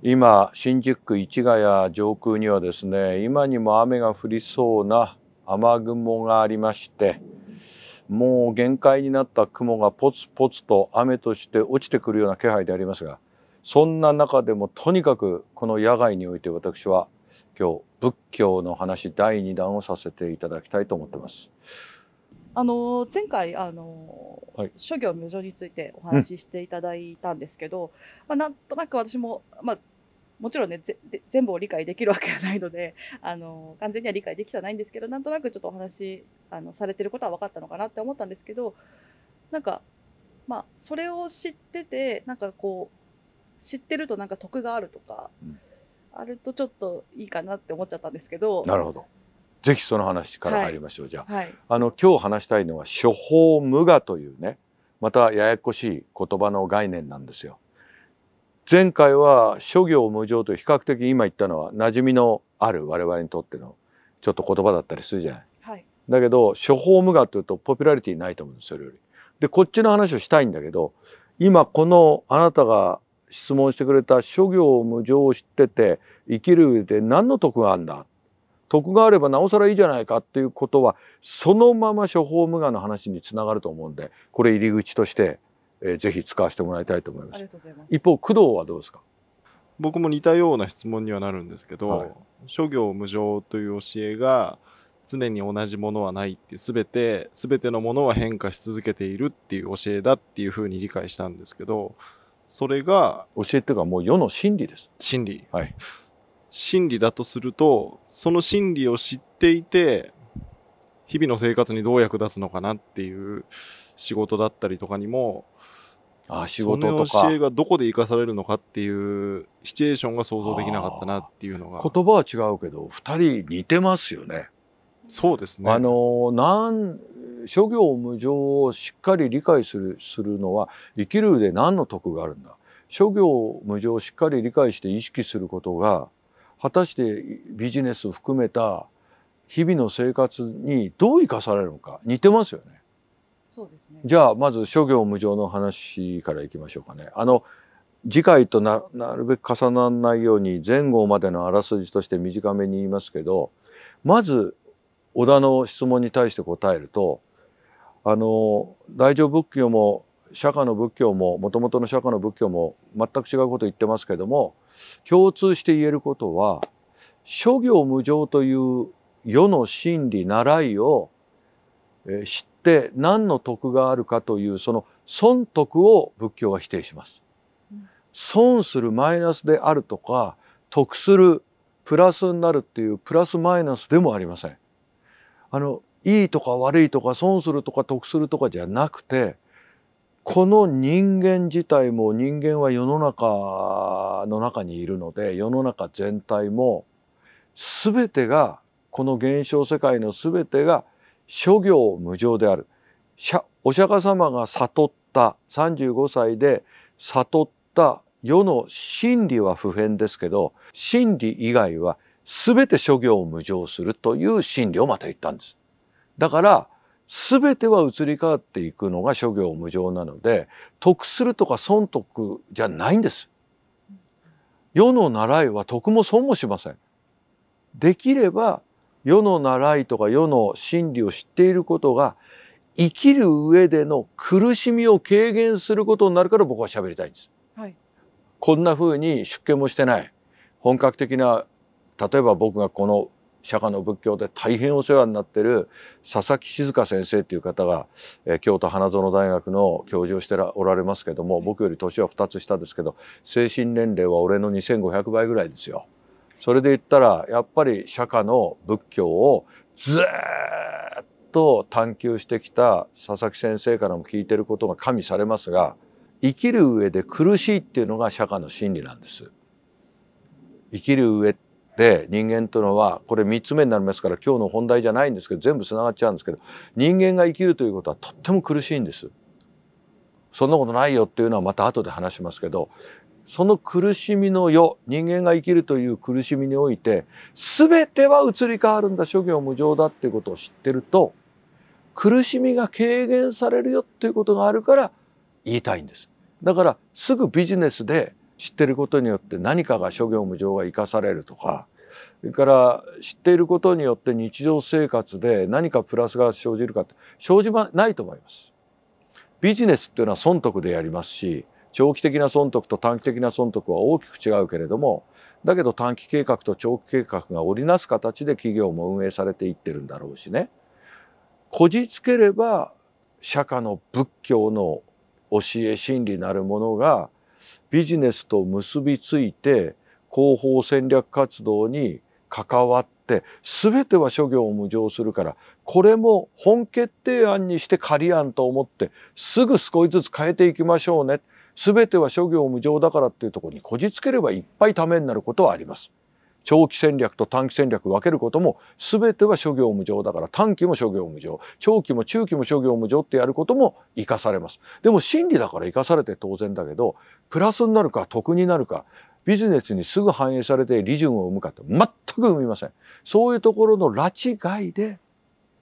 今新宿区市ヶ谷上空にはですね今にも雨が降りそうな雨雲がありましてもう限界になった雲がポツポツと雨として落ちてくるような気配でありますがそんな中でもとにかくこの野外において私は今日仏教の話第2弾をさせていただきたいと思ってます。あの前回あの、はい、諸行無常についてお話ししていただいたんですけど、うん、まあ、なんとなく私も、まあ、もちろんね全部を理解できるわけゃないのであの完全には理解できてはないんですけどなんとなくちょっとお話あのされてることは分かったのかなって思ったんですけどなんか、まあ、それを知っててなんかこう知ってるとなんか得があるとか、うん、あるとちょっといいかなって思っちゃったんですけど。なるほどぜひその話から入りましょう、はい、じゃあはい、あの今日話したいのは処方無我というねまたややこしい言葉の概念なんですよ。前回は諸行無常という比較的今言ったのは馴染みのある我々にとってのちょっと言葉だったりするじゃない。はい、だけど処方無我というとポピュラリティないと思うんですそれより。でこっちの話をしたいんだけど今このあなたが質問してくれた諸行無常を知ってて生きる上で何の得があるんだ徳があればなおさらいいじゃないかっていうことはそのまま処方無我の話につながると思うんでこれ入り口として、えー、ぜひ使わせてもらいたいと思います一方工藤はどうですか僕も似たような質問にはなるんですけど、はい、諸行無常という教えが常に同じものはないっていう全て全てのものは変化し続けているっていう教えだっていうふうに理解したんですけどそれが教えっていうかもう世の真理です真理はい真理だとすると、その真理を知っていて、日々の生活にどう役立つのかなっていう仕事だったりとかにも、あ仕事とかその教えがどこで生かされるのかっていうシチュエーションが想像できなかったなっていうのが言葉は違うけど二人似てますよねそうですねあのなん諸行無常をしっかり理解するするのは生きる上で何の得があるんだ諸行無常をしっかり理解して意識することが果たしてビジネスを含めた日々の生活にどう生かされるのか似てますよね。そうですねじゃあまず諸行無常の話からいきましょうかね。あの次回となるべく重ならないように前後までのあらすじとして短めに言いますけどまず織田の質問に対して答えるとあの大乗仏教も釈迦の仏教ももともとの釈迦の仏教も全く違うこと言ってますけども共通して言えることは諸行無常という世の真理習いを知って何の徳があるかというその損得を仏教は否定します。損するマイナスであるとか得するプラスになるっていうプラスマイナスでもありません。あのいいとか悪いとか損するとか得するとかじゃなくてこの人間自体も人間は世の中の中にいるので世の中全体も全てがこの現象世界の全てが諸行無常であるお釈迦様が悟った35歳で悟った世の真理は普遍ですけど真理以外は全て諸行無常するという真理をまた言ったんです。だから全ては移り変わっていくのが諸行無常なので得するとか損得じゃないんです。世の習いは得も損もしません。できれば世の習いとか世の真理を知っていることが生きる上での苦しみを軽減することになるから僕は喋りたいんです。はい、こんな風に出家もしてない本格的な例えば僕がこの釈迦の仏教で大変お世話になってる佐々木静香先生っていう方が、え京都花園大学の教授をしておられますけども僕より年は2つ下ですけど精神年齢は俺の2500倍ぐらいですよ。それで言ったらやっぱり釈迦の仏教をずっと探求してきた佐々木先生からも聞いてることが加味されますが生きる上で苦しいっていうのが釈迦の真理なんです。生きる上で人間というのはこれ3つ目になりますから今日の本題じゃないんですけど全部つながっちゃうんですけど人間が生きるということはとっても苦しいんです。そんなことないよっていうのはまた後で話しますけどその苦しみの世人間が生きるという苦しみにおいて全ては移り変わるんだ諸行無常だっていうことを知ってると苦しみが軽減されるよっていうことがあるから言いたいんです。だからすぐビジネスで知ってることによって何かが諸行無常が生かされるとかそれから知っていることによって日常生活で何かプラスが生じるかって生じないと思います。ビジネスっていうのは損得でやりますし長期的な損得と短期的な損得は大きく違うけれどもだけど短期計画と長期計画が織りなす形で企業も運営されていってるんだろうしねこじつければ釈迦の仏教の教え真理なるものがビジネスと結びついて広報戦略活動に関わって全ては諸行を無常するからこれも本決定案にして仮案と思ってすぐ少しずつ変えていきましょうね全ては諸行無常だからっていうところにこじつければいっぱいためになることはあります。長期戦略と短期戦略分けることも全ては諸行無常だから短期も諸行無常長期も中期も諸行無常ってやることも生かされますでも真理だから生かされて当然だけどプラスになるか得になるかビジネスにすぐ反映されて利潤を生むかって全く生みませんそういうところの拉致外で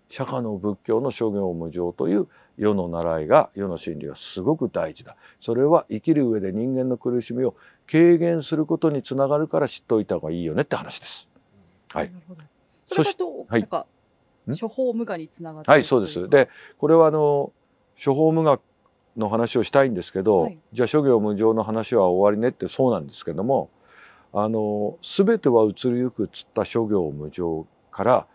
釈迦の仏教の諸行無常という世の習いが世の真理はすごく大事だそれは生きる上で人間の苦しみを軽減することにつながるから知っておいた方がいいよねって話です。はい。それだはい、処方無我につながっはい、そうです。で、これはあの処方無我の話をしたいんですけど、はい、じゃあ諸行無常の話は終わりねってそうなんですけども、あのすべては移りゆくつった諸行無常から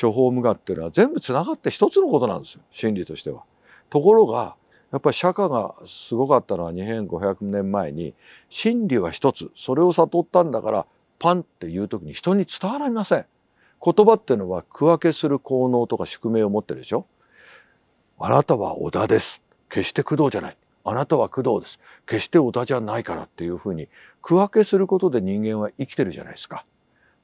処方無我っていうのは全部つながって一つのことなんですよ心理としては。ところがやっぱり釈迦がすごかったのは2500年前に真理は一つそれを悟ったんだからパンっていう時に人に伝わりません。言葉っていうのは区分けする効能とか宿命を持ってるでしょ。あなたは織田です。決して工藤じゃない。あなたは工藤です。決して織田じゃないからっていうふうに区分けすることで人間は生きてるじゃないですか。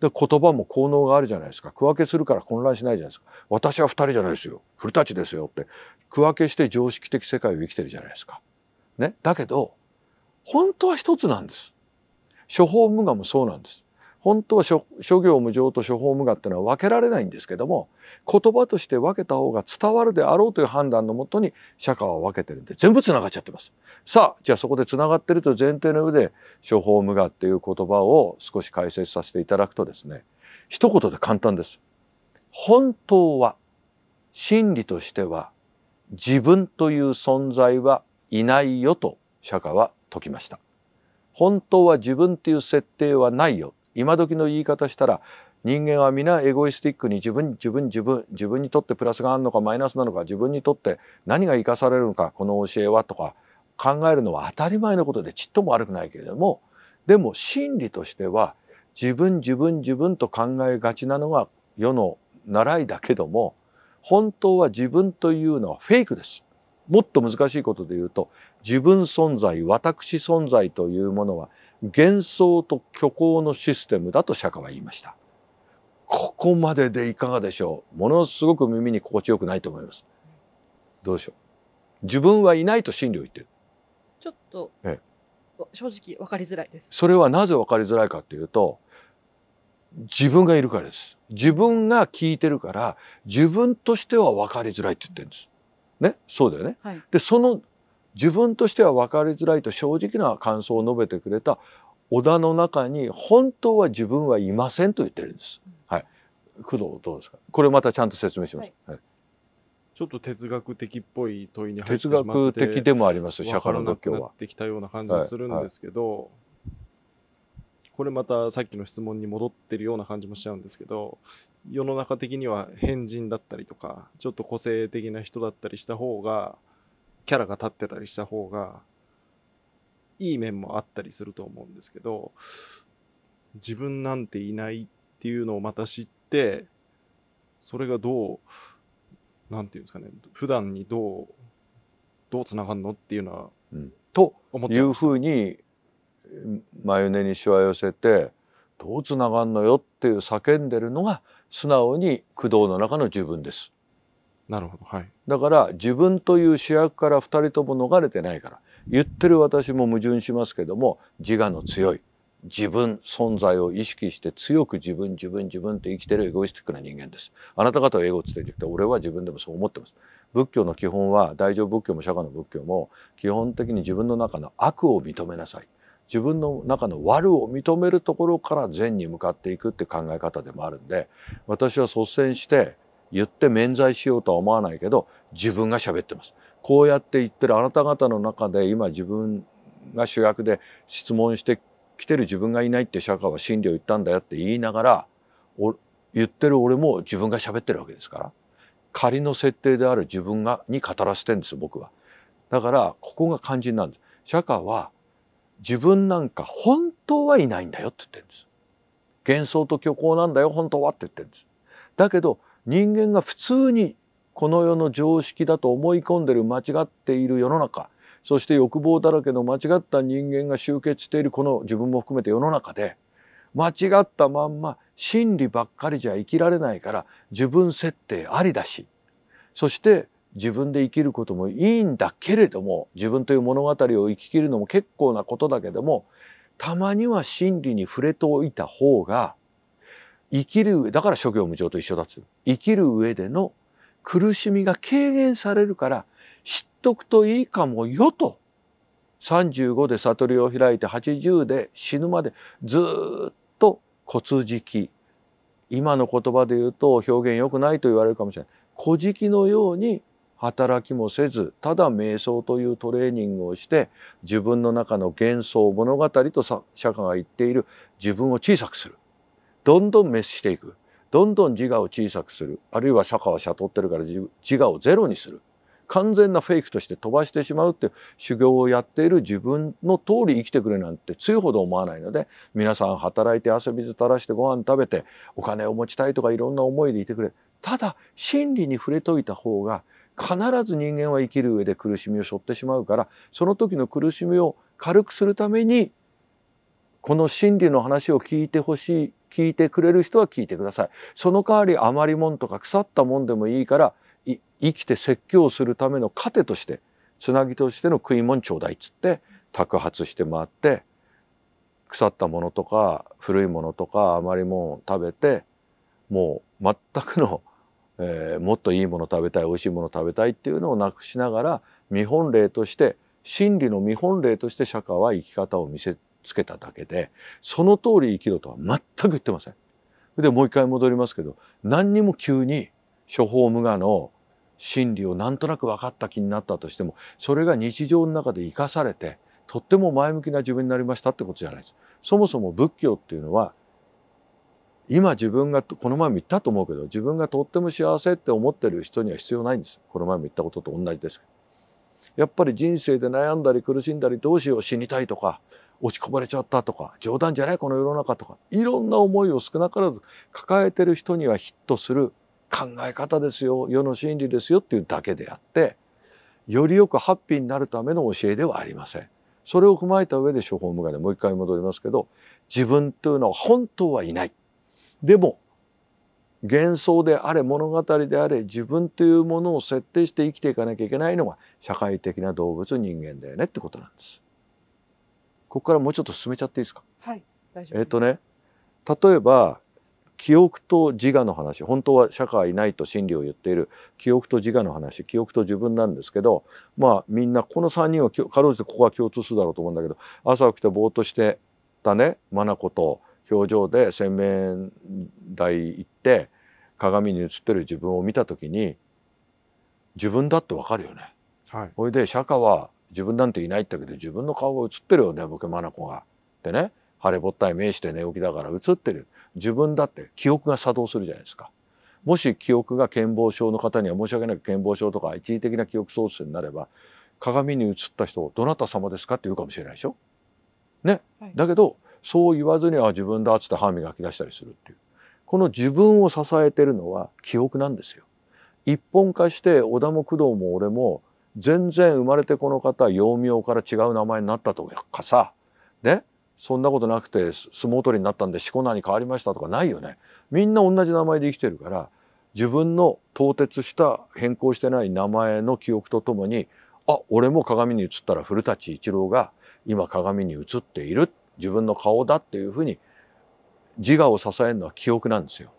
で言葉も効能があるじゃないですか区分けするから混乱しないじゃないですか私は2人じゃないですよ古舘ですよって区分けして常識的世界を生きてるじゃないですか。ね、だけど本当は一つなんです。処方無我もそうなんです。本当は諸行無常と処方無我ってのは分けられないんですけども言葉として分けた方が伝わるであろうという判断のもとに釈迦は分けてるんで全部つながっちゃってます。さあじゃあそこでつながってると前提の上で「処方無我」っていう言葉を少し解説させていただくとですね一言で簡単です。本当は真理としては自分という存在はいないよと釈迦は説きました。本当は自分という設定はないよ。今時の言い方したら人間は皆エゴイスティックに自分自分自分自分にとってプラスがあるのかマイナスなのか自分にとって何が生かされるのかこの教えはとか考えるのは当たり前のことでちっとも悪くないけれどもでも真理としては自分自分自分と考えがちなのが世の習いだけども本当は自分というのはフェイクです。もっと難しいことで言うと自分存在私存在というものは幻想と虚構のシステムだと釈迦は言いました。ここまででいかがでしょうものすごく耳に心地よくないと思いますどうでしょう自分はいないと真理を言ってるちょっと、ええ、正直分かりづらいですそれはなぜ分かりづらいかというと自分がいるからです自分が聞いてるから自分としては分かりづらいって言ってるんですねそうだよね、はい、でその自分としては分かりづらいと正直な感想を述べてくれた織田の中に本当は自分はいませんと言ってるんです、うん工藤どうですかこれまたちゃんと説明します、はい、ちょっと哲学的っぽい問いに入ってしま哲学的でもあります釈迦の仏教は。ってきたような感じがするんですけど、これまたさっきの質問に戻ってるような感じもしちゃうんですけど世の中的には変人だったりとかちょっと個性的な人だったりした方がキャラが立ってたりした方がいい面もあったりすると思うんですけど自分なんていないっていうのをまた知っってそれがどう何て言うんですかね普段にどうどうつながるのっていうのは、うん、というふうに眉根にしわ寄せてどうつながんのよっていう叫んでるのが素直に駆動の中の自分です。なるほど、はい、だから自分という主役から2人とも逃れてないから言ってる私も矛盾しますけども自我の強い自分存在を意識して強く自分自分自分って生きてるエゴイスティックな人間です。あなた方はエゴ連れてきて俺は自分でもそう思ってます。仏教の基本は大乗仏教も釈迦の仏教も基本的に自分の中の悪を認めなさい。自分の中の悪を認めるところから善に向かっていくって考え方でもあるんで私は率先して言って免罪しようとは思わないけど自分が喋ってます。こうやって言ってるあなた方の中で今自分が主役で質問して来てる自分がいないって釈迦は真理を言ったんだよって言いながら言ってる俺も自分が喋ってるわけですから仮の設定である自分がに語らせてるんです僕は。だからここが肝心なんです。釈迦は自分なんか本当はいないんだよって言ってるんです。幻想と虚構なんだよ本当はって言ってるんです。だけど人間が普通にこの世の常識だと思い込んでる間違っている世の中そして欲望だらけの間違った人間が集結しているこの自分も含めて世の中で間違ったまんま真理ばっかりじゃ生きられないから自分設定ありだしそして自分で生きることもいいんだけれども自分という物語を生ききるのも結構なことだけどもたまには真理に触れておいた方が生きる上だから諸行無常と一緒だつ生きる上での苦しみが軽減されるから知っとくといいかもよと35で悟りを開いて80で死ぬまでずっと骨敷今の言葉で言うと表現良くないと言われるかもしれない骨事記のように働きもせずただ瞑想というトレーニングをして自分の中の幻想物語と釈迦が言っている自分を小さくするどんどん滅していくどんどん自我を小さくするあるいは釈迦は悟ってるから自我をゼロにする完全なフェイクとして飛ばしてしまうっていう修行をやっている自分の通り生きてくれなんて強いほど思わないので皆さん働いて遊びず垂らしてご飯食べてお金を持ちたいとかいろんな思いでいてくれただ真理に触れといた方が必ず人間は生きる上で苦しみを背負ってしまうからその時の苦しみを軽くするためにこの真理の話を聞いてほしい聞いてくれる人は聞いてくださいその代わり余りもんとか腐ったもんでもいいから生きて説教するための糧としてつなぎとしての食い物ちょうだいっつって托発して回って腐ったものとか古いものとか余りもん食べてもう全くの、えー、もっといいもの食べたい美味しいもの食べたいっていうのをなくしながら見本例として真理の見本例として釈迦は生き方を見せつけただけでその通り生きろとは全く言ってません。でもう一回戻りますけど何にも急に処方無我の真理をなんとなく分かった気になったとしてもそれが日常の中で生かされてとっても前向きな自分になりましたってことじゃないです。そもそも仏教っていうのは今自分がこの前も言ったと思うけど自分がとっても幸せって思ってる人には必要ないんですこの前も言ったことと同じですやっぱり人生で悩んだり苦しんだりどうしよう死にたいとか落ち込まれちゃったとか冗談じゃないこの世の中とかいろんな思いを少なからず抱えてる人にはヒットする考え方ですよ世の真理ですよっていうだけであってよりよくハッピーになるための教えではありません。それを踏まえた上で処方無我でもう一回戻りますけど自分というのは本当はいない。でも幻想であれ物語であれ自分というものを設定して生きていかなきゃいけないのが社会的な動物人間だよねってことなんです。ここからもうちょっと進めちゃっていいですかはい大丈夫えっ、とね例えば記憶と自我の話本当は社会ないと真理を言っている記憶と自我の話記憶と自分なんですけどまあみんなこの3人はかろうじてここは共通するだろうと思うんだけど朝起きてぼーっとしてたね眼と表情で洗面台行って鏡に映ってる自分を見た時に自分だってわかるよね。はい、ほいで釈迦は自分なんていないってけど自分の顔が映ってるよね僕眼が。でね腫れぼったい目して寝起きだから映ってる。自分だって記憶が作動するじゃないですか。もし記憶が健忘症の方には申し訳なく健忘症とか一時的な記憶喪失になれば鏡に映った人を「どなた様ですか?」って言うかもしれないでしょ。ね、はい、だけどそう言わずには自分だっつって歯磨き出したりするっていうこの自分を支えてるのは記憶なんですよ。一本化して織田も工藤も俺も全然生まれてこの方幼名から違う名前になったとかさねそんなことなくて相撲取りになったんでしこ名に変わりましたとかないよね。みんな同じ名前で生きてるから自分の凍結した変更してない名前の記憶とともにあ俺も鏡に映ったら古舘伊知郎が今鏡に映っている自分の顔だっていうふうに自我を支えるのは記憶なんですよ。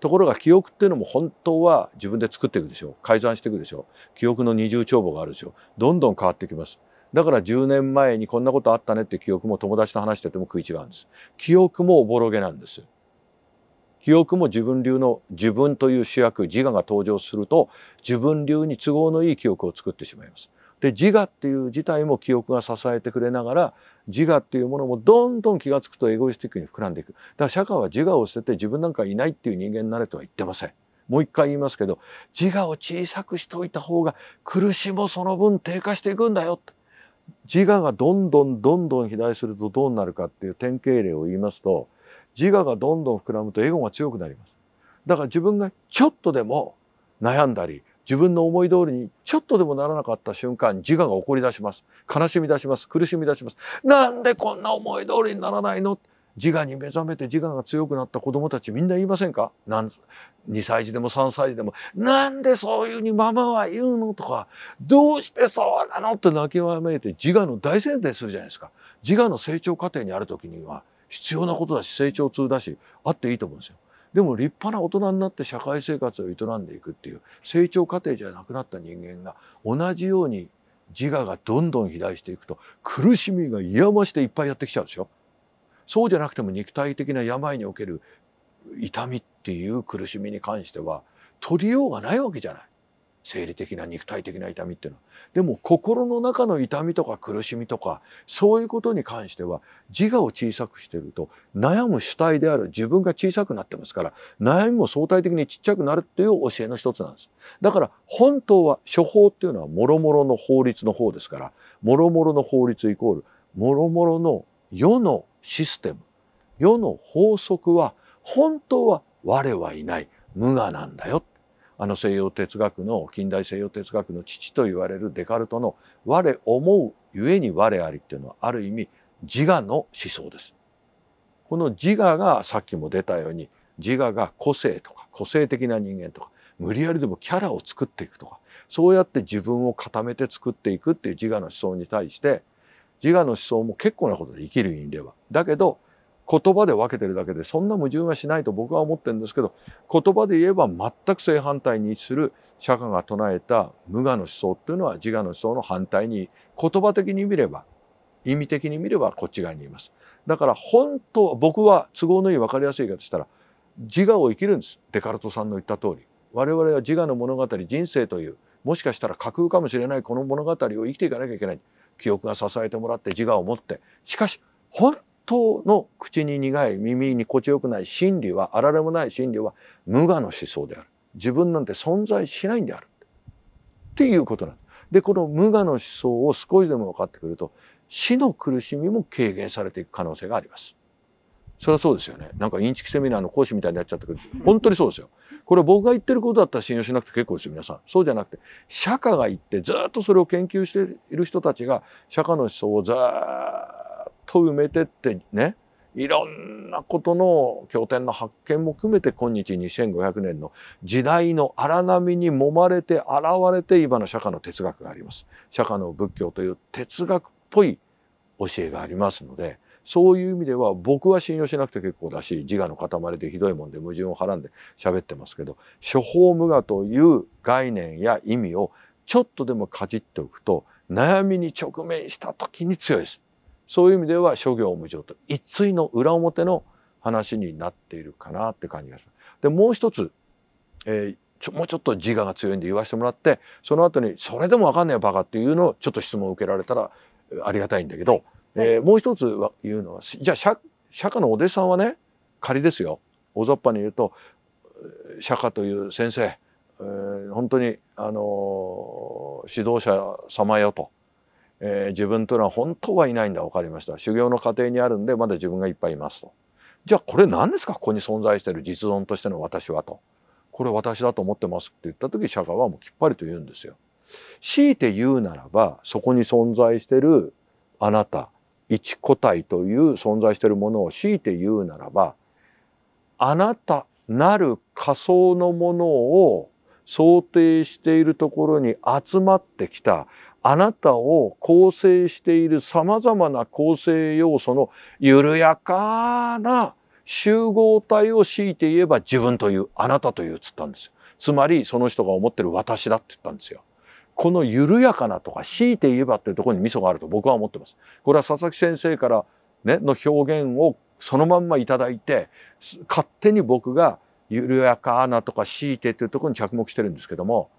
ところが記憶っていうのも本当は自分で作っていくでしょ改ざんしていくでしょ記憶の二重帳簿があるでしょどんどん変わってきます。だから10年前にこんなことあったねって記憶も友達と話してても食い違うんです。記憶もおぼろげなんです。記憶も自分流の自分という主役自我が登場すると自分流に都合のいい記憶を作ってしまいます。で自我っていう自体も記憶が支えてくれながら自我っていうものもどんどん気が付くとエゴイスティックに膨らんでいく。だから社会は自我を捨てて自分なんかいないっていう人間になれとは言ってません。もう一回言いますけど自我を小さくしておいた方が苦しもその分低下していくんだよって自我がどんどんどんどん肥大するとどうなるかっていう典型例を言いますと自我がどんどん膨らむとエゴが強くなります。だから自分がちょっとでも悩んだり自分の思い通りにちょっとでもならなかった瞬間自我が起こり出します。悲しみ出します。苦しみ出します。なんでこんな思い通りにならないの自我に目覚めて自我が強くなった子供たちみんな言いませんか何 ?2 歳児でも3歳児でも、なんでそういうふうにママは言うのとか、どうしてそうなのって泣きわめいて自我の大前提するじゃないですか。自我の成長過程にある時には必要なことだし成長痛だし、あっていいと思うんですよ。でも立派な大人になって社会生活を営んでいくっていう成長過程じゃなくなった人間が同じように自我がどんどん肥大していくと苦しみが嫌ましていっぱいやってきちゃうんですよ。そうじゃなくても肉体的な病における痛みっていう苦しみに関しては取りようがないわけじゃない。生理的な肉体的な痛みっていうのは。でも心の中の痛みとか苦しみとかそういうことに関しては自我を小さくしてると悩む主体である自分が小さくなってますから悩みも相対的にちっちゃくなるっていう教えの一つなんです。だから本当は処方っていうのはもろもろの法律の方ですからもろもろの法律イコールもろもろの世のシステム世の法則は本当は我はいない無我なんだよあの西洋哲学の近代西洋哲学の父と言われるデカルトの「我思うゆえに我あり」っていうのはある意味自我の思想です。この自我がさっきも出たように自我が個性とか個性的な人間とか無理やりでもキャラを作っていくとかそうやって自分を固めて作っていくっていう自我の思想に対して自我の思想も結構なことで生きる意味では。だけど、言葉で分けてるだけでそんな矛盾はしないと僕は思ってるんですけど言葉で言えば全く正反対に位置する釈迦が唱えた無我の思想っていうのは自我の思想の反対に言葉的に見れば意味的に見ればこっち側にいますだから本当僕は都合のいい分かりやすい言い方したら自我を生きるんですデカルトさんの言った通り我々は自我の物語人生というもしかしたら架空かもしれないこの物語を生きていかなきゃいけない記憶が支えてもらって自我を持ってしかし本当の口に苦い耳に心地よくない真理はあられもない真理は無我の思想である自分なんて存在しないんであるっていうことなんです。でこの無我の思想を少しでも分かってくると死の苦しみも軽減されていく可能性があります。それはそうですよね。なんかインチキセミナーの講師みたいになっちゃってくる本当にそうですよ。これ僕が言ってることだったら信用しなくて結構ですよ、皆さん。そうじゃなくて、釈迦が言ってずっとそれを研究している人たちが、釈迦の思想をずっと埋めてってね、いろんなことの経典の発見も含めて今日2500年の時代の荒波に揉まれて現れて今の釈迦の哲学があります。釈迦の仏教という哲学っぽい教えがありますので、そういう意味では僕は信用しなくて結構だし自我の塊でひどいもんで矛盾をはらんで喋ってますけど処方無我という概念や意味をちょっとでもかじっておくと悩みに直面した時に強いです。そういう意味では諸行無常と一対の裏表の話になっているかなって感じがする。でもう一つ、えーちょもうちょっと自我が強いんで言わせてもらってその後に「それでもわかんねえよバカ」っていうのをちょっと質問を受けられたらありがたいんだけど、えー、もう一つは言うのはじゃあ釈迦のお弟子さんはね仮ですよ大雑把に言うと釈迦という先生、えー、本当に、あのー、指導者様よと、えー、自分というのは本当はいないんだ分かりました修行の過程にあるんでまだ自分がいっぱいいますとじゃあこれ何ですかここに存在している実存としての私はとこれ私だと思ってますって言った時釈迦はもうきっぱりと言うんですよ。強いて言うならばそこに存在してるあなた一個体という存在しているものを強いて言うならばあなたなる仮想のものを想定しているところに集まってきたあなたを構成しているさまざまな構成要素の緩やかな集合体を強いて言えば自分というあなたというつったんですよ。つまりその人が思ってる私だって言ったんですよ。この緩やかなとか強いて言えばっていうところに味噌があると僕は思ってます。これは佐々木先生から、ね、の表現をそのまんまいただいて勝手に僕が緩やかなとか強いてっていうところに着目してるんですけども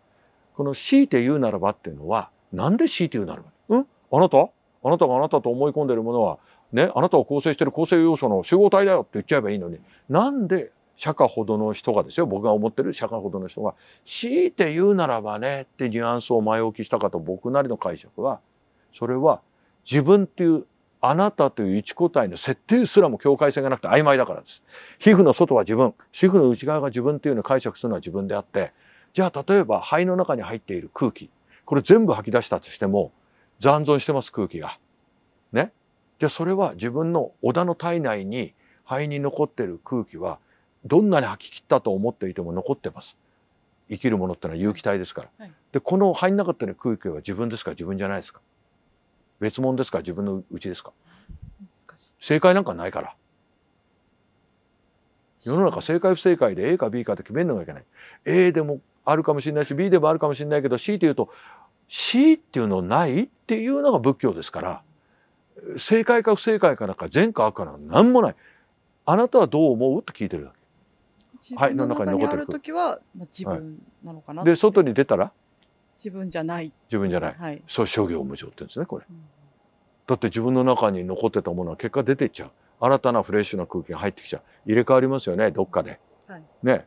この強いて言うならばっていうのはなんで強いて言うならばうんあなたあなたがあなたと思い込んでるものはねあなたを構成してる構成要素の集合体だよって言っちゃえばいいのになんで釈迦ほどの人がですよ僕が思ってる釈迦ほどの人が強いて言うならばねってニュアンスを前置きしたかと僕なりの解釈はそれは自分っていうあなたという一個体の設定すらも境界線がなくて曖昧だからです。皮膚の外は自分皮膚の内側が自分っていうのを解釈するのは自分であってじゃあ例えば肺の中に入っている空気これ全部吐き出したとしても残存してます空気が。ね。じゃあそれは自分の織田の体内に肺に残ってる空気はどんなに吐き切ったと思っていても残ってます。生きるものってのは有機体ですから。はい、でこの入んなかったよ空気は自分ですか自分じゃないですか。別物ですか自分のうちですか。正解なんかないから。世の中正解不正解で A か B かって決めるのがいけない。A でもあるかもしれないし B でもあるかもしれないけど C って言うと C っていうのないっていうのが仏教ですから正解か不正解かなんか善か悪かなんか何もない。あなたはどう思うって聞いてるだけ。はい、の中に残ってる。時は、まあ、自分なのかな、はい、で外に出たら自分じゃない。自分じゃない。はい、そう諸行無常って言うんですねこれ、うん、だって自分の中に残ってたものは結果出ていっちゃう。新たなフレッシュな空気が入ってきちゃう。入れ替わりますよねどっかで。はい、ね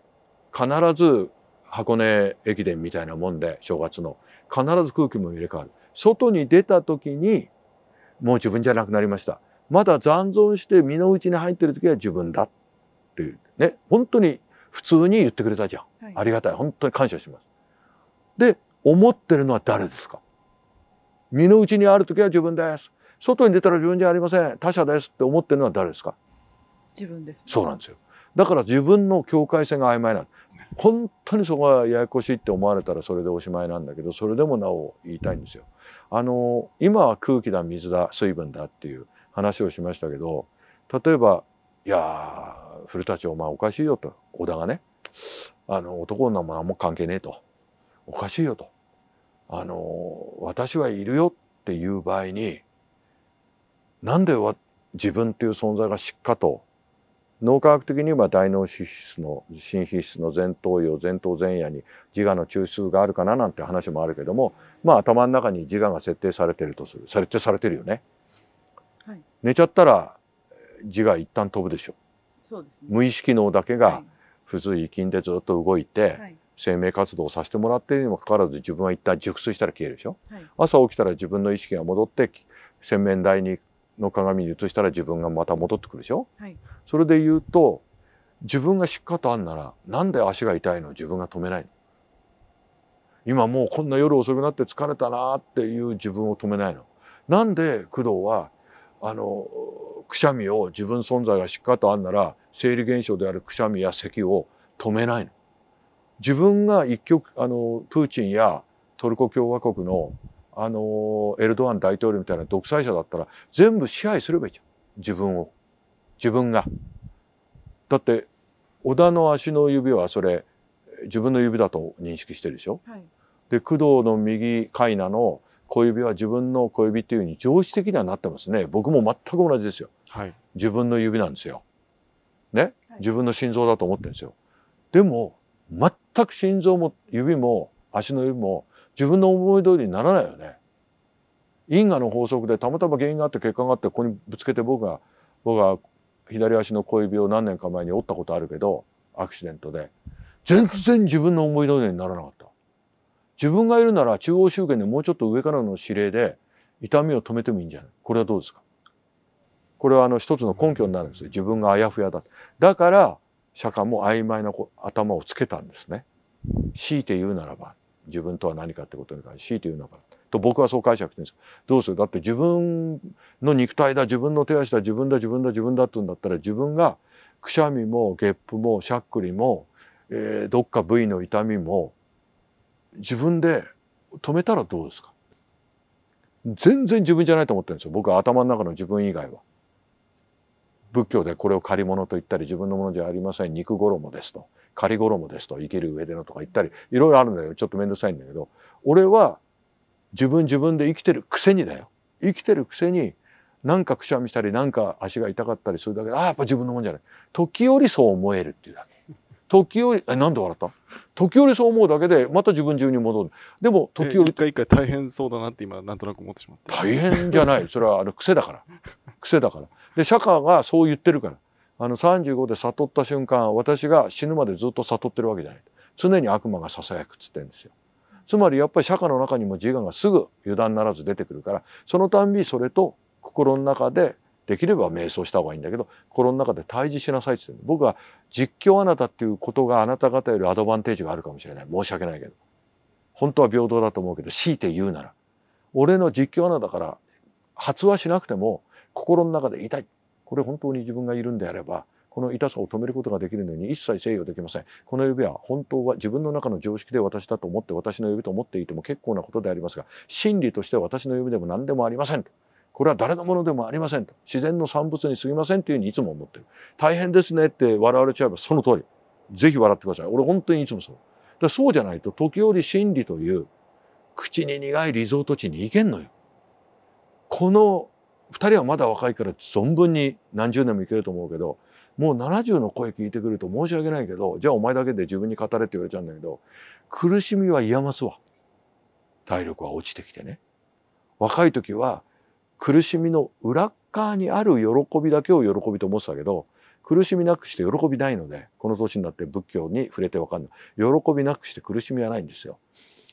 必ず箱根駅伝みたいなもんで正月の必ず空気も入れ替わる。外に出た時にもう自分じゃなくなりました。まだ残存して身の内に入ってる時は自分だっていうね本当に普通に言ってくれたじゃん、はい、ありがたい本当に感謝しますで思ってるのは誰ですか身の内にある時は自分です外に出たら自分じゃありません他者ですって思ってるのは誰ですか自分です、ね、そうなんですよだから自分の境界線が曖昧なん本当にそこはややこしいって思われたらそれでおしまいなんだけどそれでもなお言いたいんですよ。あの今は空気だ水だ水分だっていう話をしましたけど例えばいや古田町お前おかしいよと小田がねあの男のも前も関係ねえとおかしいよとあの私はいるよっていう場合になんで自分っていう存在が失っかと脳科学的に言えば大脳脂質の新皮質の前頭葉前頭前野に自我の中枢があるかななんて話もあるけどもまあ頭の中に自我が設定されてるとする設定されてるよね。はい、寝ちゃったら字が一旦飛ぶでしょそうです、ね、無意識脳だけが不通遺金でずっと動いて、はい、生命活動をさせてもらっているにもかかわらず自分は一旦熟睡したら消えるでしょ、はい、朝起きたら自分の意識が戻って洗面台にの鏡に映したら自分がまた戻ってくるでしょ、はい、それで言うと自分がしっかとあんならなんで足が痛いの自分が止めないの今もうこんな夜遅くなって疲れたなっていう自分を止めないのなんで工藤はあのくしゃみを自分存在がしっかりとあんなら生理現象であるくしゃみや咳を止めないの。自分が一極あのプーチンやトルコ共和国のあのエルドアン大統領みたいな独裁者だったら全部支配すればいいじゃん自分を自分が。だって織田の足の指はそれ自分の指だと認識してるでしょ。はい、で工藤の右カイナの小指は自分の小指っていうふうに常識的にはなってますね僕も全く同じですよ。はい、自分の指なんですよ。ね、自分の心臓だと思ってるんですよ。でも全く心臓も指も足の指も自分の思い通りにならないよね。因果の法則でたまたま原因があって結果があってここにぶつけて僕が僕が左足の小指を何年か前に折ったことあるけどアクシデントで全然自分の思い通りにならなかった。自分がいるなら中央集権でもうちょっと上からの指令で痛みを止めてもいいんじゃないこれはどうですかこれはあの一つの根拠になるんですよ自分があやふやだだから釈迦も曖昧な頭をつけたんですね強いて言うならば自分とは何かってことに関して強いて言うならばと僕はそう解釈してるんですどうするだって自分の肉体だ自分の手足だ自分だ自分だ自分だって言うんだったら自分がくしゃみもゲップもしゃっくりも、えー、どっか部位の痛みも自分で止めたらどうですか全然自分じゃないと思ってるんですよ僕は頭の中の自分以外は。仏教でこれを借り物と言ったり自分のものじゃありません肉衣ですと仮衣ですと生きる上でのとか言ったりいろいろあるんだけどちょっと面倒くさいんだけど俺は自分自分で生きてるくせにだよ生きてるくせになんかくしゃみしたりなんか足が痛かったりするだけでああやっぱ自分のもんじゃない時折そう思えるっていうだけ時折え何で笑った時折そう思うだけでまた自分中に戻るでも時折一回一回大変そうだなって今なんとなく思ってしまった大変じゃないそれはあの癖だから癖だからで釈迦がそう言ってるからあの35で悟った瞬間私が死ぬまでずっと悟ってるわけじゃない常に悪魔がささやくっつってんですよ。つまりやっぱり釈迦の中にも自我がすぐ油断ならず出てくるからそのたんびそれと心の中でできれば瞑想した方がいいんだけど心の中で退治しなさいってって僕は実況あなたっていうことがあなた方よりアドバンテージがあるかもしれない申し訳ないけど本当は平等だと思うけど強いて言うなら俺の実況あなたから発話しなくても心の中で痛いこれ本当に自分がいるんであればこの痛さを止めることができるのに一切制御できませんこの指は本当は自分の中の常識で私だと思って私の指と思っていても結構なことでありますが真理として私の指でも何でもありませんとこれは誰のものでもありませんと自然の産物にすぎませんというふうにいつも思ってる大変ですねって笑われちゃえばその通りぜひ笑ってください俺本当にいつもそうだそうじゃないと時折真理という口に苦いリゾート地に行けんのよこの2人はまだ若いから存分に何十年もいけると思うけどもう70の声聞いてくると申し訳ないけどじゃあお前だけで自分に語れって言われちゃうんだけど苦しみは癒ますわ体力は落ちてきてね若い時は苦しみの裏側にある喜びだけを喜びと思ってたけど苦しみなくして喜びないのでこの年になって仏教に触れて分かんない喜びなくして苦しみはないんですよ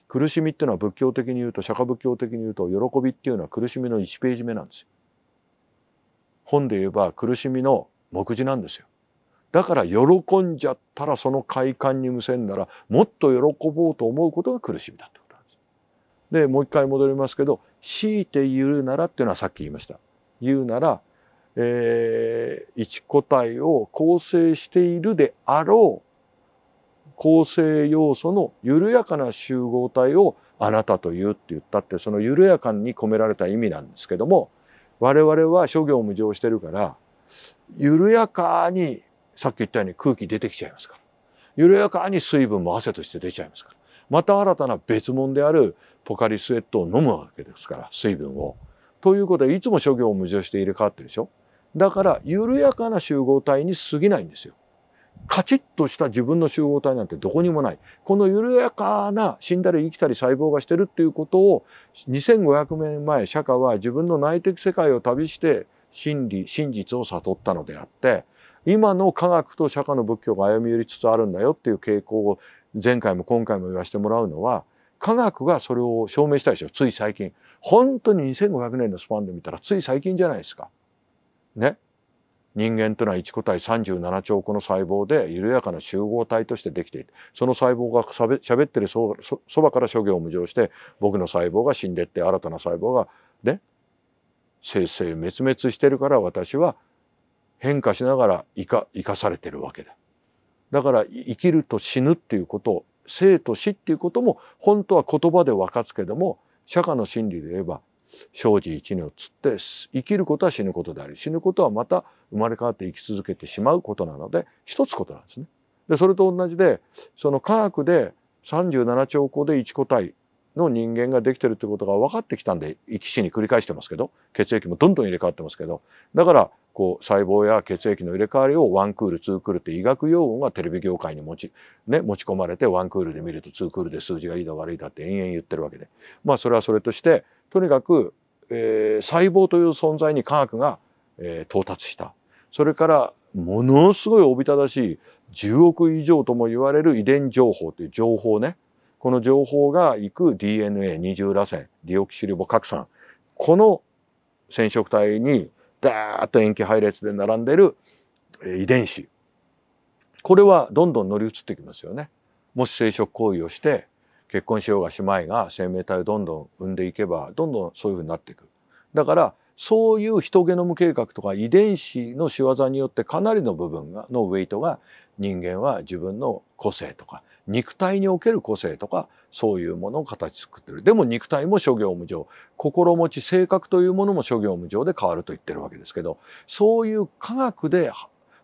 苦しみっていうのは仏教的に言うと釈迦仏教的に言うと喜びっていうのは苦しみの1ページ目なんですよ本で言えば苦しみの目次なんですよ。だから喜んじゃったらその快感にむせんならもっと喜ぼうと思うことが苦しみだってことなんです。でもう一回戻りますけど強いて言うならっていうのはさっき言いました。言うなら、えー、一個体を構成しているであろう構成要素の緩やかな集合体をあなたと言うって言ったってその緩やかに込められた意味なんですけども我々は諸行無常してるから緩やかにさっき言ったように空気出てきちゃいますから緩やかに水分も汗として出ちゃいますからまた新たな別物であるポカリスエットを飲むわけですから水分を。ということはいつも諸行無常して入れ替わってるでしょだから緩やかな集合体に過ぎないんですよ。カチッとした自分の集合体なんてどこにもない。この緩やかな死んだり生きたり細胞がしてるっていうことを2500年前釈迦は自分の内的世界を旅して真理、真実を悟ったのであって、今の科学と釈迦の仏教が歩み寄りつつあるんだよっていう傾向を前回も今回も言わせてもらうのは、科学がそれを証明したでしょ。つい最近。本当に2500年のスパンで見たらつい最近じゃないですか。ね。人間というのは1個体37兆個の細胞で緩やかな集合体としてできているその細胞がしゃべってるそばから諸行無常して僕の細胞が死んでって新たな細胞がね生成滅滅してるから私は変化しながら生か生かされてるわけだ。だから生きると死ぬっていうことを生と死っていうことも本当は言葉で分かつけども釈迦の真理で言えば生じ一如つって生きることは死ぬことであり死ぬことはまた生まれ変わって生き続けてしまうことなので一つことなんですね。でそれと同じでその科学で37兆個で1個体の人間ができてるってことが分かってきたんで生き死に繰り返してますけど血液もどんどん入れ替わってますけどだからこう細胞や血液の入れ替わりをワンクールツークールって医学用語がテレビ業界に持ち,、ね、持ち込まれてワンクールで見るとツークールで数字がいいだ悪いだって延々言ってるわけでまあそれはそれとしてとにかく、えー、細胞という存在に科学が、えー、到達したそれからものすごいおびただしい10億以上とも言われる遺伝情報という情報ねこの情報が行く d n a 重らせんディオキシリボ核酸この染色体にダーッと塩基配列で並んでる遺伝子これはどんどん乗り移ってきますよね。もし生殖行為をして結婚しようがしまいが生命体をどんどん生んでいけばどんどんそういうふうになっていく。だからそういうヒトゲノム計画とか遺伝子の仕業によってかなりの部分がのウェイトが人間は自分の個性とか肉体における個性とかそういうものを形作ってるでも肉体も諸行無常心持ち性格というものも諸行無常で変わると言ってるわけですけどそういう科学で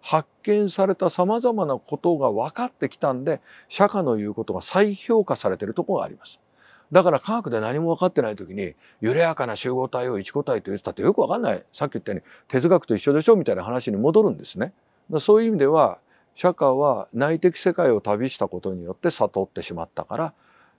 発見されたさまざまなことが分かってきたんで釈迦の言うことが再評価されてるとこがあります。だから科学で何も分かってない時に緩やかな集合体を一個体と言ってたってよく分かんないさっき言ったように哲学と一緒でしょみたいな話に戻るんですね。そういう意味では釈迦は内的世界を旅したことによって悟ってしまったから、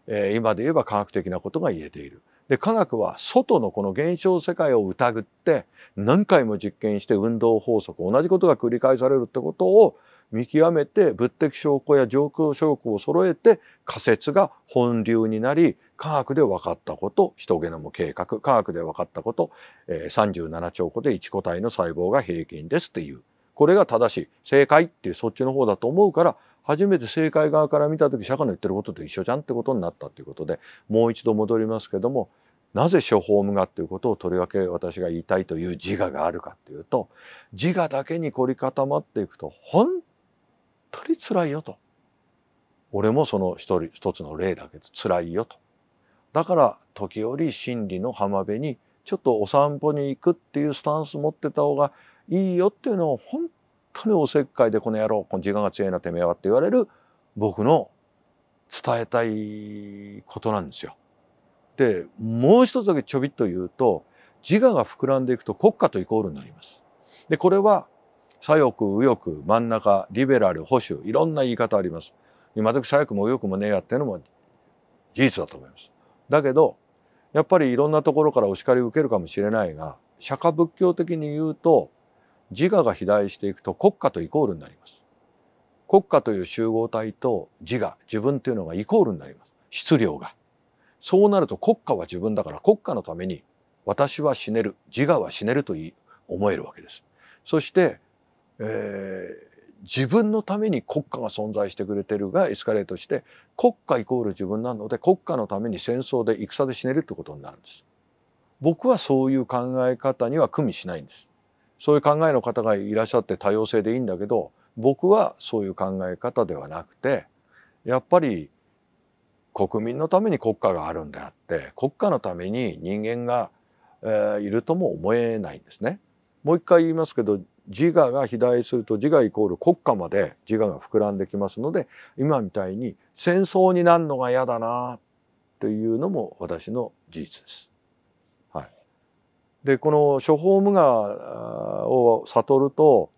えー、今で言えば科学的なことが言えている。で科学は外のこの現象世界を疑って何回も実験して運動法則同じことが繰り返されるってことを見極めて物的証拠や状況証拠を揃えて仮説が本流になり科学で分かったことヒトゲノム計画科学で分かったこと、えー、37兆個で1個体の細胞が平均ですっていうこれが正しい正解っていうそっちの方だと思うから初めて政界側から見た時釈迦の言ってることと一緒じゃんってことになったっていうことでもう一度戻りますけどもなぜ諸法無我ということをとりわけ私が言いたいという自我があるかっていうと自我だけに凝り固まっていくと本当に辛いよと俺もその一人一つの例だけど辛いよとだから時折真理の浜辺にちょっとお散歩に行くっていうスタンス持ってた方がいいよっていうのを本当におせっかいでこの野郎この時間が強いなてめえはって言われる僕の伝えたいことなんですよ。でもう一つだけちょびっと言うと自我が膨らんでいくと国家とイコールになります。でこれは左翼右翼真ん中リベラル保守いろんな言い方あります。今時左翼も右翼もねえやっていうのも事実だと思います。だけどやっぱりいろんなところからお叱りを受けるかもしれないが釈迦仏教的に言うと自我が肥大していくと国家とイコールになります国家という集合体と自我自分というのがイコールになります質量がそうなると国家は自分だから国家のために私は死ねる自我は死ねると思えるわけですそして、えー、自分のために国家が存在してくれてるがエスカレートして国家イコール自分なので国家のために戦争で戦で死ねるってことになるんです。僕はそういう考え方には組みしないんです。そういう考えの方がいらっしゃって多様性でいいんだけど僕はそういう考え方ではなくてやっぱり国民のために国家があるんであって国家のために人間が、えー、いるとも思えないんですね。もう一回言いますけど自我が肥大すると自我イコール国家まで自我が膨らんできますので今みたいに戦争になるのが嫌だなというのも私の事実です。でこの処方無我を悟ると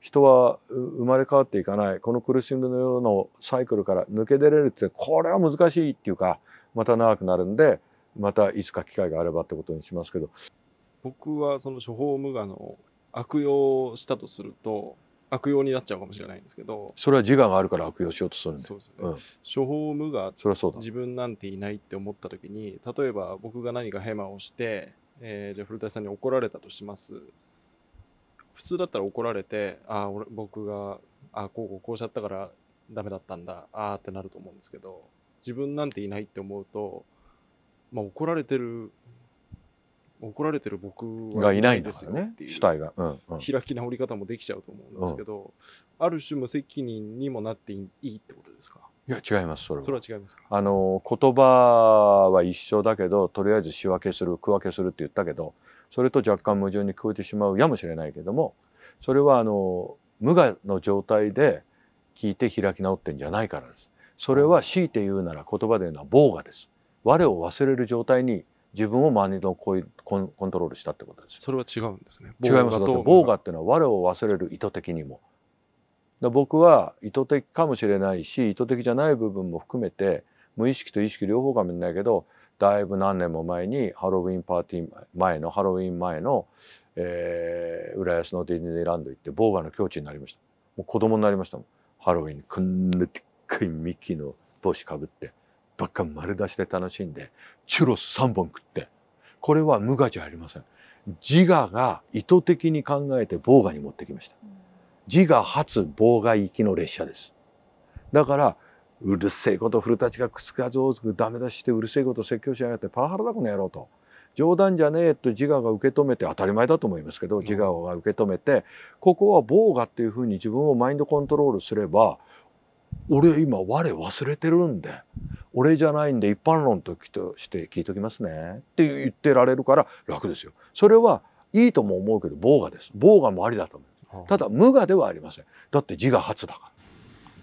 人は生まれ変わっていかないこの苦しみのようのサイクルから抜け出れるってこれは難しいっていうかまた長くなるんでまたいつか機会があればってことにしますけど僕はその処方無我の悪用したとすると悪用になっちゃうかもしれないんですけどそれは自我があるから悪用しようとするんでそうですね、うん、処方無我自分なんていないって思った時に例えば僕が何かヘマをしてえー、じゃあ古谷さんに怒られたとします普通だったら怒られてあ俺僕があこうこうこうしちゃったからダメだったんだああってなると思うんですけど自分なんていないって思うと、まあ、怒られてる怒られてる僕はいないですよねっていう開き直り方もできちゃうと思うんですけど、ある種無責任にもなっていいってことですかいや違いますそれはそれは違いますあの言葉は一緒だけどとりあえず仕分けする区分けするって言ったけどそれと若干矛盾に聞こえてしまうやもしれないけどもそれはあの無我の状態で聞いて開き直ってんじゃないからです。それは強いて言うなら言葉で言うのは妨害です。我を忘れる状態に自分を周りのコイコンコントロールしたってことです。それは違うんですね。違います。防我っていうのは我を忘れる意図的にも僕は意図的かもしれないし意図的じゃない部分も含めて無意識と意識両方かもしれないけどだいぶ何年も前にハロウィンパーティー前のハロウィン前の、えー、浦安のディズニーランド行ってボーガの境地になりましたもう子供になりましたもんハロウィンこんなでっかいミッキーの帽子かぶってばっか丸出しで楽しんでチュロス3本食ってこれは無我じゃありません自我が意図的に考えてボーガに持ってきました。うん自我発妨害行きの列車です。だから、うるせえこと古たちがくつかず大くダメ出ししてうるせえこと説教しやがってパワハラだこの野郎と。冗談じゃねえと自我が受け止めて当たり前だと思いますけど自我が受け止めてここは妨害っていうふうに自分をマインドコントロールすれば俺今我忘れてるんで俺じゃないんで一般論として聞いときますねって言ってられるから楽ですよ。それはいいとも思うけど妨害です。妨害もありだと思う。ただ無我ではありませんだって自我発だから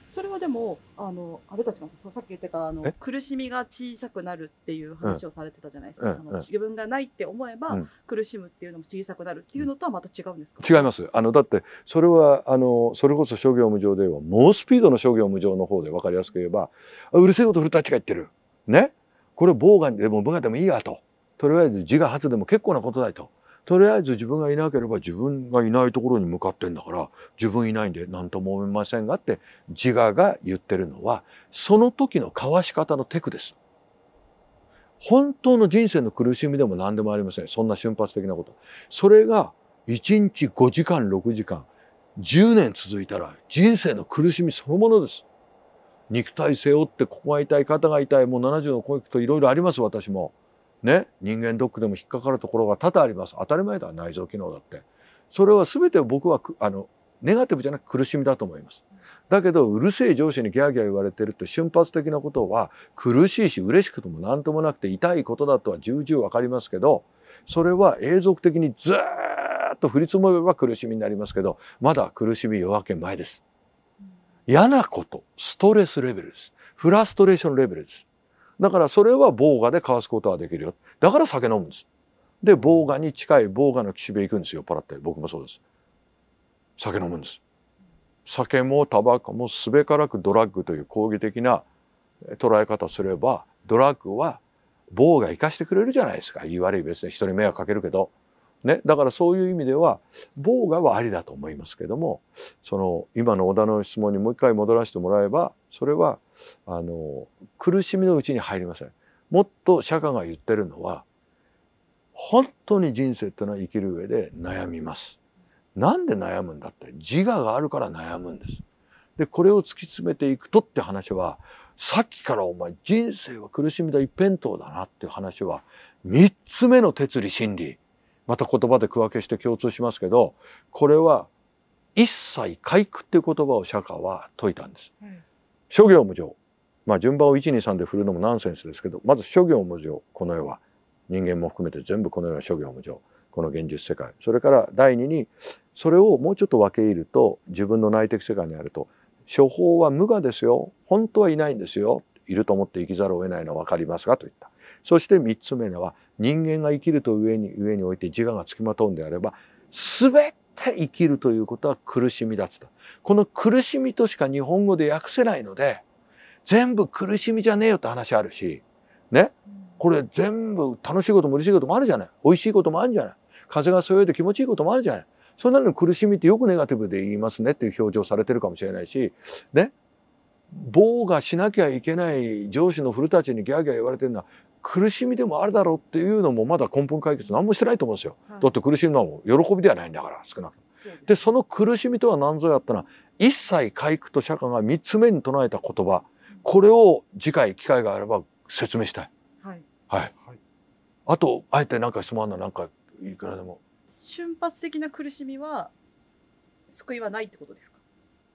それはでもあのあれたちがさっき言ってたあの苦しみが小さくなるっていう話をされてたじゃないですか、うん、自分がないって思えば、うん、苦しむっていうのも小さくなるっていうのとはまた違うんですか、違いますあのだってそれはあのそれこそ諸行無常では猛スピードの諸行無常の方で分かりやすく言えばうるせえこと古ちが言ってるねこれ妨害でも無我でもいいやととりあえず自我発でも結構なことだいととりあえず自分がいなければ自分がいないところに向かってんだから自分いないんで何とも思いませんがって自我が言ってるのはその時の交わし方のテクです。本当の人生の苦しみでも何でもありません。そんな瞬発的なこと。それが1日5時間6時間10年続いたら人生の苦しみそのものです。肉体背負ってここが痛い肩が痛いもう70の声といろいろあります私も。ね、人間ドックでも引っかかるところが多々あります当たり前だ内臓機能だってそれは全て僕はあのネガティブじゃなく苦しみだと思いますだけどうるせえ上司にギャーギャー言われてるって瞬発的なことは苦しいし嬉しくても何ともなくて痛いことだとは重々分かりますけどそれは永続的にずっと降り積もれば苦しみになりますけどまだ苦しみ夜明け前です嫌なことストレスレベルですフラストレーションレベルですだからそれはボーガで交わすことはできるよだから酒飲むんですでボーガに近いボーガの岸辺行くんですよパラって僕もそうです酒飲むんです酒もタバコもすべからくドラッグという抗議的な捉え方すればドラッグは棒が生かしてくれるじゃないですか言い悪い別に人に迷惑かけるけど、ね、だからそういう意味では棒がはありだと思いますけどもその今の小田の質問にもう一回戻らせてもらえばそれはあの苦しみのうちに入りません。もっと釈迦が言ってるのは本当に人生ってのは生きる上で悩みます。なんで悩むんだって自我があるから悩むんです。でこれを突き詰めていくとって話はさっきからお前人生は苦しみだ一辺倒だなっていう話は三つ目の哲理真理また言葉で区分けして共通しますけどこれは一切回復っていう言葉を釈迦は説いたんです。うん諸行無常まあ順番を123で振るのもナンセンスですけどまず諸行無常この世は人間も含めて全部この世は諸行無常この現実世界それから第二にそれをもうちょっと分け入ると自分の内的世界にあると処方は無我ですよ本当はいないんですよいると思って生きざるを得ないのは分かりますがと言ったそして3つ目は人間が生きると上に上において自我がつきまとうんであれば全対生きるということは苦しみだつと。この苦しみとしか日本語で訳せないので、全部苦しみじゃねえよって話あるし、ね。これ全部楽しいことも嬉しいこともあるじゃない。美味しいこともあるじゃない。風がそよいで気持ちいいこともあるじゃない。そんなの苦しみってよくネガティブで言いますねっていう表情されてるかもしれないし、ね。棒がしなきゃいけない上司の古たちにギャーギャー言われてるのは苦しみでもあるだろうっていうのもまだ根本解決何もしてないと思うんですよ。だって苦しみはもう喜びではないんだから少なくでその苦しみとは何ぞやったら一切回復と釈迦が3つ目に唱えた言葉これを次回機会があれば説明したい。はい。はい。あとあえて何か質問あるのなんかいくらでも。瞬発的な苦しみは救いはないってことですか。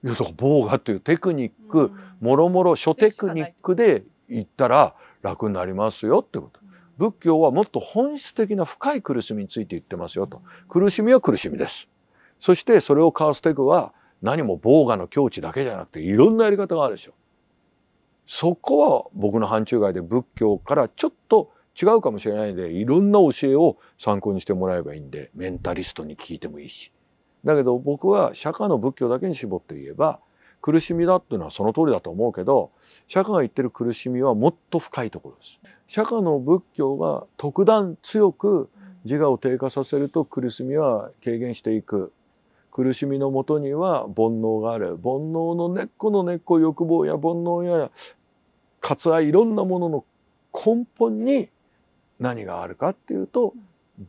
いやだから棒がっていうテクニックもろもろ諸テクニックで言ったら。楽になりますよってこと。仏教はもっと本質的な深い苦しみについて言ってますよと。苦しみは苦しみです。そしてそれをカーステクは何も防我の境地だけじゃなくていろんなやり方があるでしょ。そこは僕の範疇外で仏教からちょっと違うかもしれないんでいろんな教えを参考にしてもらえばいいんでメンタリストに聞いてもいいし。だけど僕は釈迦の仏教だけに絞って言えば苦しみだっていうのはその通りだと思うけど釈迦が言ってる苦しみはもっと深いところです釈迦の仏教が特段強く自我を低下させると苦しみは軽減していく苦しみのもとには煩悩がある煩悩の根っこの根っこ欲望や煩悩や割愛いろんなものの根本に何があるかっていうと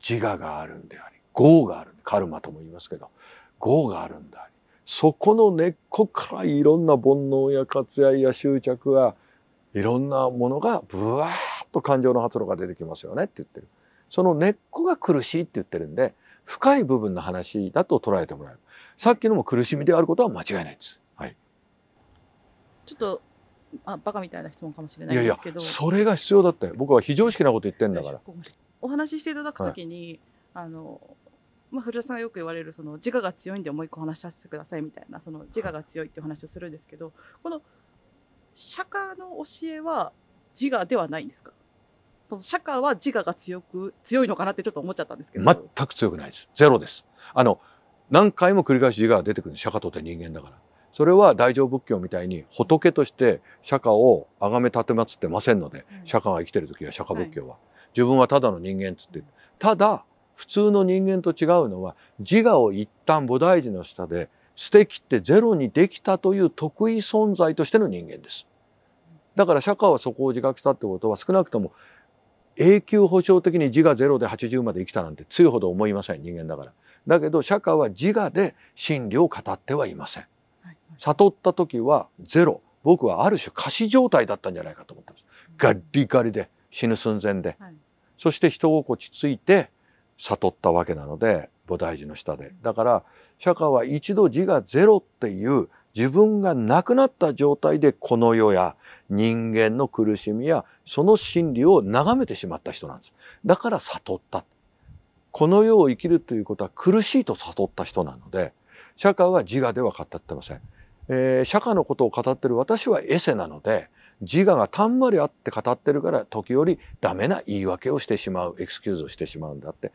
自我があるんであり業があるカルマとも言いますけど業があるんでありそこの根っこからいろんな煩悩や割愛や執着やいろんなものがブワーッと感情の発露が出てきますよねって言ってる。その根っこが苦しいって言ってるんで、深い部分の話だと捉えてもらえる。さっきのも苦しみであることは間違いないです。はい。ちょっと、あ、バカみたいな質問かもしれないですけど。いやいやそれが必要だって。僕は非常識なこと言ってんだから。お話ししていただくときに、はい、あの、まあ、古田さんがよく言われるその自我が強いんでもう一個話させてくださいみたいなその自我が強いっていう話をするんですけどこの釈迦の教えは自我ではないんですかその釈迦は自我が強く強いのかなってちょっと思っちゃったんですけど全く強くないですゼロですあの何回も繰り返し自我が出てくる釈迦とて人間だからそれは大乗仏教みたいに仏として釈迦を崇め奉ってませんので、釈迦が生きてる時は釈迦仏教は、自分はただの人間っつってただ普通の人間と違うのは自我を一旦菩提寺の下で捨てきってゼロにできたという得意存在としての人間です。だから釈迦はそこを自覚したってことは少なくとも永久保証的に自我ゼロで80まで生きたなんて強いほど思いません人間だから。だけど釈迦は自我で真理を語ってはいません。悟った時はゼロ僕はある種仮死状態だったんじゃないかと思ってます。ガリガリで死ぬ寸前で、そして人心地ついて悟ったわけなので菩提寺の下でだから釈迦は一度自我ゼロっていう自分がなくなった状態でこの世や人間の苦しみやその真理を眺めてしまった人なんですだから悟ったこの世を生きるということは苦しいと悟った人なので釈迦は自我では語ってません、えー、釈迦のことを語ってる私はエセなので自我がたんまりあって語ってるから時折ダメな言い訳をしてしまうエクスキューズをしてしまうんだって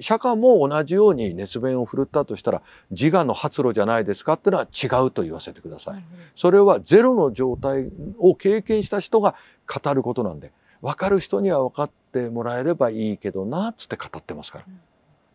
釈迦も同じように熱弁を振るったとしたら自我の発露じゃないですかってのは違うと言わせてください。それはゼロの状態を経験した人が語ることなんで分かる人には分かってもらえればいいけどなっつって語ってますから。うん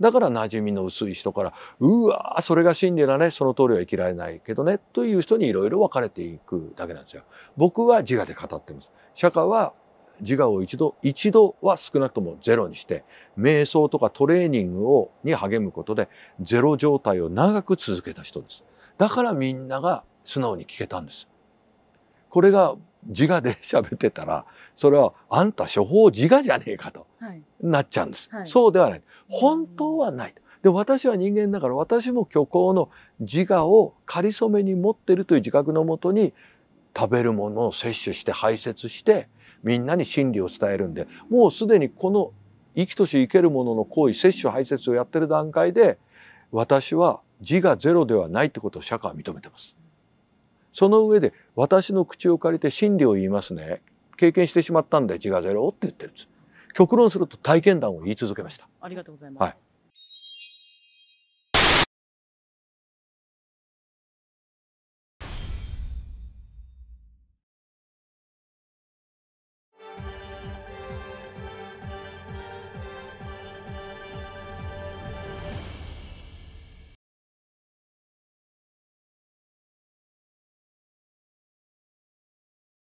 だから馴染みの薄い人からうわそれが真理だねその通りは生きられないけどねという人にいろいろ分かれていくだけなんですよ。僕は自我で語ってます。釈迦は自我を一度一度は少なくともゼロにして瞑想とかトレーニングをに励むことでゼロ状態を長く続けた人です。だからみんなが素直に聞けたんです。これが自我で喋ってたらそれはあんた処方自我じゃねえかとなっちゃうんです、はいはい、そうではない本当はないで私は人間だから私も虚構の自我を仮初めに持ってるという自覚のもとに食べるものを摂取して排泄してみんなに真理を伝えるんでもうすでにこの生きとし生けるものの行為摂取排泄をやってる段階で私は自我ゼロではないってことを社会は認めてます。その上で私の口を借りて真理を言いますね経験してしまったんで自我ゼロって言ってるんです極論すると体験談を言い続けましたありがとうございます、はい